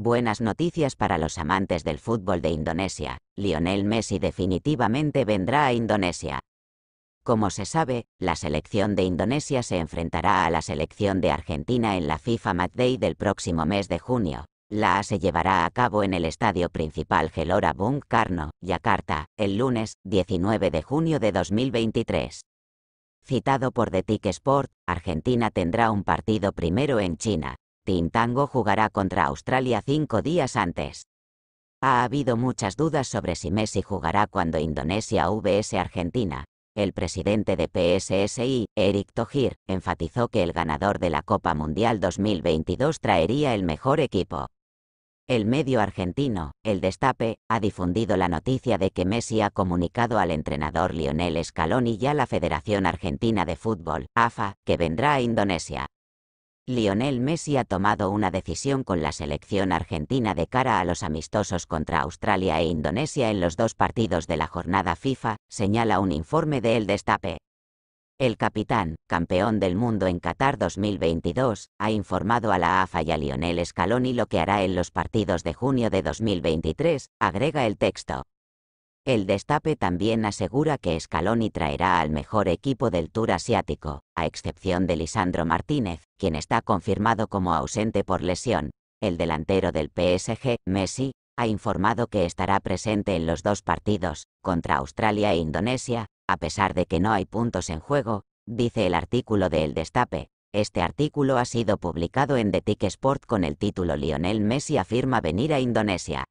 Buenas noticias para los amantes del fútbol de Indonesia. Lionel Messi definitivamente vendrá a Indonesia. Como se sabe, la selección de Indonesia se enfrentará a la selección de Argentina en la FIFA Day del próximo mes de junio. La A se llevará a cabo en el estadio principal Gelora Bung Karno, Yakarta, el lunes 19 de junio de 2023. Citado por The Tick Sport, Argentina tendrá un partido primero en China, Tango jugará contra Australia cinco días antes. Ha habido muchas dudas sobre si Messi jugará cuando Indonesia vs Argentina. El presidente de PSSI, Eric Tohir, enfatizó que el ganador de la Copa Mundial 2022 traería el mejor equipo. El medio argentino, El Destape, ha difundido la noticia de que Messi ha comunicado al entrenador Lionel Scaloni y a la Federación Argentina de Fútbol, AFA, que vendrá a Indonesia. Lionel Messi ha tomado una decisión con la selección argentina de cara a los amistosos contra Australia e Indonesia en los dos partidos de la jornada FIFA, señala un informe de El Destape. El capitán, campeón del mundo en Qatar 2022, ha informado a la AFA y a Lionel Scaloni lo que hará en los partidos de junio de 2023, agrega el texto. El destape también asegura que Scaloni traerá al mejor equipo del Tour asiático, a excepción de Lisandro Martínez, quien está confirmado como ausente por lesión. El delantero del PSG, Messi, ha informado que estará presente en los dos partidos, contra Australia e Indonesia, a pesar de que no hay puntos en juego, dice el artículo de El Destape. Este artículo ha sido publicado en The Tick Sport con el título Lionel Messi afirma venir a Indonesia.